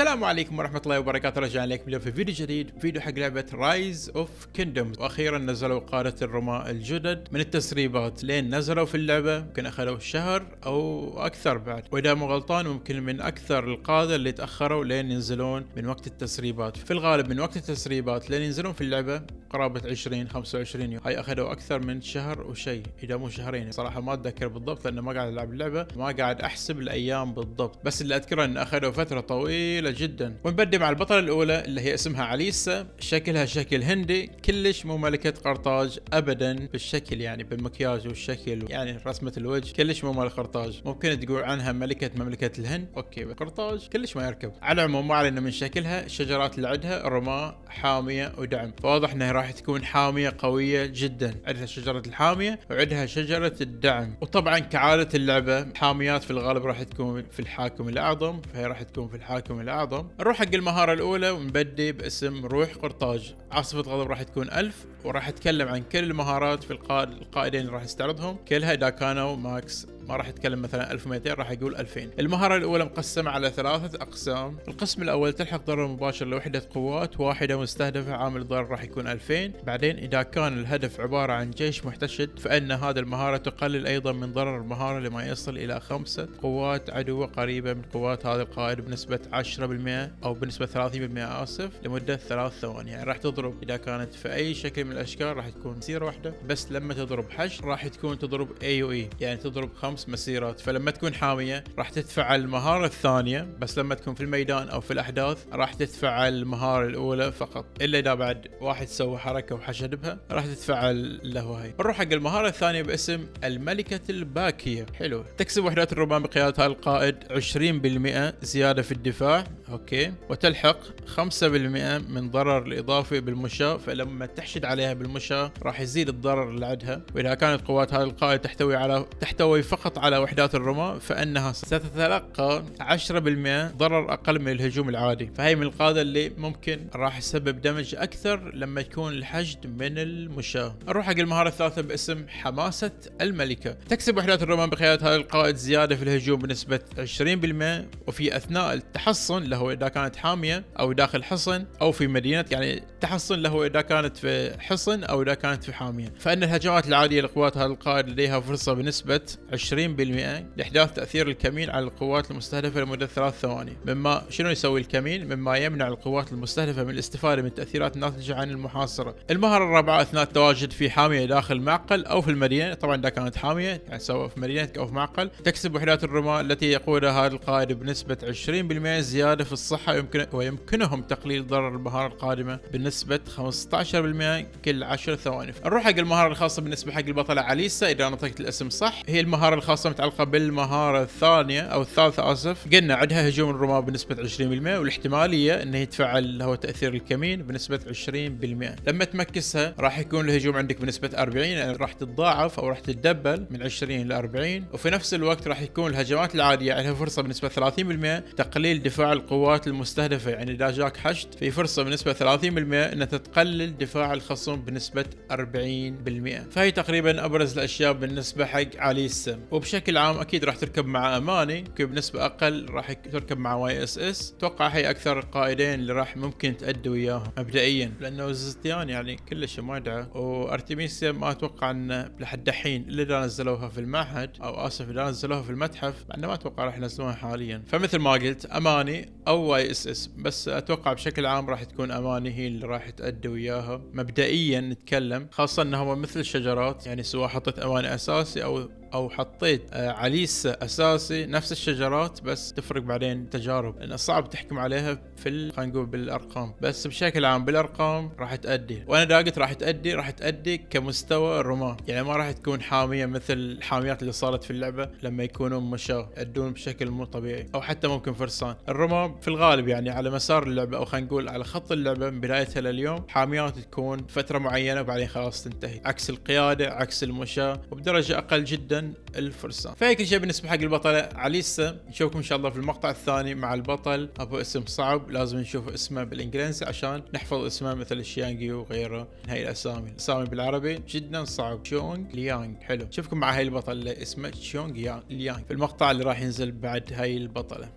السلام عليكم ورحمة الله وبركاته رجعنا لكم اليوم في فيديو جديد فيديو حق لعبة رايز اوف كيندومز واخيرا نزلوا قادة الرماة الجدد من التسريبات لين نزلوا في اللعبة يمكن اخذوا شهر او اكثر بعد واذا مو غلطان ممكن من اكثر القادة اللي تاخروا لين ينزلون من وقت التسريبات في الغالب من وقت التسريبات لين ينزلون في اللعبة قرابة 20 25 يوم هاي اخذوا اكثر من شهر وشيء اذا مو شهرين صراحة ما اتذكر بالضبط لانه ما قاعد العب اللعبة ما قاعد احسب الايام بالضبط بس اللي اذكره انه اخذوا فترة طويلة جميلة جدا ونبدي مع البطلة الأولى اللي هي اسمها عليسا شكلها شكل هندي كلش مو ملكة قرطاج أبدا بالشكل يعني بالمكياج والشكل يعني رسمة الوجه كلش مو مال قرطاج ممكن تقول عنها ملكة مملكة الهند أوكي قرطاج كلش ما يركب على العموم ما علينا من شكلها الشجرات اللي عندها رماه حامية ودعم فواضح انها راح تكون حامية قوية جدا عندها شجرة الحامية وعندها شجرة الدعم وطبعا كعادة اللعبة حاميات في الغالب راح تكون في الحاكم الأعظم فهي راح تكون في الحاكم الأعظم الأعظم نروح حق المهارة الأولى ونبدي باسم روح قرطاج عاصفة غضب راح تكون ألف وراح أتكلم عن كل المهارات في القائدين اللي راح استعرضهم كلها داكانا ماكس ما راح يتكلم مثلا 1200 راح يقول 2000 المهارة الأولى مقسمة على ثلاثة أقسام القسم الأول تلحق ضرر مباشر لوحدة قوات واحدة مستهدفة عامل الضرر راح يكون 2000 بعدين إذا كان الهدف عبارة عن جيش محتشد فإن هذا المهارة تقلل أيضا من ضرر المهارة لما يصل إلى خمسة قوات عدوة قريبة من قوات هذا القائد بنسبة 10% أو بنسبة 30% آسف لمدة ثلاث ثواني يعني راح تضرب إذا كانت في أي شكل من الأشكال راح تكون سيرة واحدة بس لما تضرب حشد راح تكون تضرب أي إي e، يعني تضرب خمسة خمس مسيرات فلما تكون حاميه راح تدفع المهاره الثانيه بس لما تكون في الميدان او في الاحداث راح تدفع المهاره الاولى فقط الا اذا بعد واحد سوى حركه وحشد بها راح تدفع له هاي نروح حق المهاره الثانيه باسم الملكه الباكيه حلو تكسب وحدات الرباعي بقياده القائد 20% زياده في الدفاع اوكي وتلحق 5% من ضرر الاضافي بالمشاة فلما تحشد عليها بالمشاة راح يزيد الضرر اللي عندها واذا كانت قوات هذه القائد تحتوي على تحتوي فقط على وحدات الرماة فانها ستتلقى 10% ضرر اقل من الهجوم العادي فهي من القاده اللي ممكن راح يسبب دمج اكثر لما يكون الحشد من المشاة نروح حق المهاره الثالثه باسم حماسه الملكه تكسب وحدات الرماة بقيادة هذا القائد زياده في الهجوم بنسبه 20% وفي اثناء التحصن له اذا كانت حاميه او داخل حصن او في مدينه يعني تحصن له اذا كانت في حصن او اذا كانت في حاميه فان الهجمات العاديه لقوات هذا القائد لديها فرصه بنسبه 20% لاحداث تاثير الكمين على القوات المستهدفه لمده ثلاث ثواني مما شنو يسوي الكمين مما يمنع القوات المستهدفه من الاستفاده من التاثيرات الناتجه عن المحاصره المهره الرابعه اثناء التواجد في حاميه داخل معقل او في المدينه طبعا اذا كانت حاميه يعني سواء في مدينتك او في معقل تكسب وحدات الرماة التي يقودها هذا القائد بنسبه 20% زياده في الصحة ويمكن ويمكنهم تقليل ضرر المهارة القادمة بنسبة 15% كل 10 ثواني نروح حق المهارة الخاصة بالنسبة حق البطلة عليسا إذا نطقت الاسم صح هي المهارة الخاصة متعلقة بالمهارة الثانية أو الثالثة آسف قلنا عندها هجوم الرماة بنسبة 20% والاحتمالية أنه يتفعل هو تأثير الكمين بنسبة 20% لما تمكسها راح يكون الهجوم عندك بنسبة 40 يعني راح تتضاعف أو راح تتدبل من 20 إلى 40 وفي نفس الوقت راح يكون الهجمات العادية عليها فرصة بنسبة 30% تقليل دفاع القوة القوات المستهدفة يعني إذا جاك حشد في فرصة بنسبة 30% أن تتقلل دفاع الخصم بنسبة 40% فهي تقريبا أبرز الأشياء بالنسبة حق علي السم وبشكل عام أكيد راح تركب مع أماني بنسبة أقل راح تركب مع واي اس اس أتوقع هي أكثر القائدين اللي راح ممكن تأدوا وياهم مبدئيا لأنه زستيان يعني كلش ما يدعى وأرتميسيا ما أتوقع أنه لحد دحين إلا إذا نزلوها في المعهد أو آسف إذا نزلوها في المتحف مع ما أتوقع راح ينزلوها حاليا فمثل ما قلت أماني او واي اس اس بس اتوقع بشكل عام راح تكون اماني هي اللي راح تأدي وياها مبدئيا نتكلم خاصه انهم مثل الشجرات يعني سواء حطت اماني اساسي او او حطيت آه، عليسه اساسي نفس الشجرات بس تفرق بعدين تجارب لان صعب تحكم عليها في خلينا نقول بالارقام بس بشكل عام بالارقام راح تادي وانا دا قلت راح تادي راح تادي كمستوى الرماه يعني ما راح تكون حاميه مثل الحاميات اللي صارت في اللعبه لما يكونوا مشاة يأدون بشكل مو طبيعي او حتى ممكن فرسان الرماه في الغالب يعني على مسار اللعبه او خلينا نقول على خط اللعبه من بدايتها لليوم حاميات تكون فتره معينه وبعدين خلاص تنتهي عكس القياده عكس المشاة وبدرجه اقل جدا الفرسان فهي كل شيء بالنسبه حق البطله عليسا نشوفكم ان شاء الله في المقطع الثاني مع البطل ابو اسم صعب لازم نشوف اسمه بالانجليزي عشان نحفظ اسمه مثل الشيانجي وغيره من هاي الاسامي الاسامي بالعربي جدا صعب شونغ ليانغ حلو نشوفكم مع هاي البطله اسمه شونغ ليانغ في المقطع اللي راح ينزل بعد هاي البطله